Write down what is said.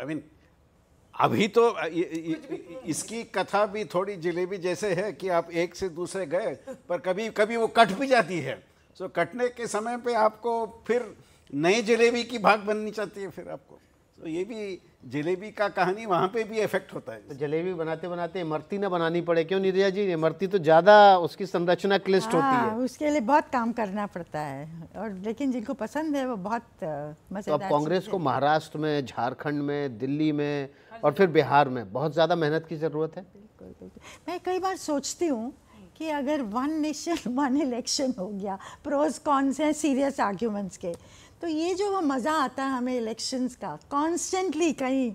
I mean अभी तो इसकी कथा भी थोड़ी जलेबी जैसे है कि आप एक से दूसरे गए पर कभी कभी वो कट भी जाती है सो so, कटने के समय पे आपको फिर नई जलेबी की भाग बननी चाहती है फिर आपको तो ये भी जलेबी का कहानी वहाँ पे भी इफेक्ट होता है तो जलेबी बनाते बनाते इमरती ना बनानी पड़े क्यों निरिया जी इमरती तो ज़्यादा उसकी संरचना क्लिष्ट होती है हाँ, उसके लिए बहुत काम करना पड़ता है और लेकिन जिनको पसंद है वो बहुत मजेदार तो कांग्रेस को महाराष्ट्र में झारखंड में दिल्ली में और फिर बिहार में बहुत ज़्यादा मेहनत की ज़रूरत है मैं कई बार सोचती हूँ कि अगर वन नेशन वन इलेक्शन हो गया प्रोज से हैं सीरियस आर्ग्यूमेंट्स के तो ये जो मज़ा आता है हमें इलेक्शंस का कॉन्स्टेंटली कहीं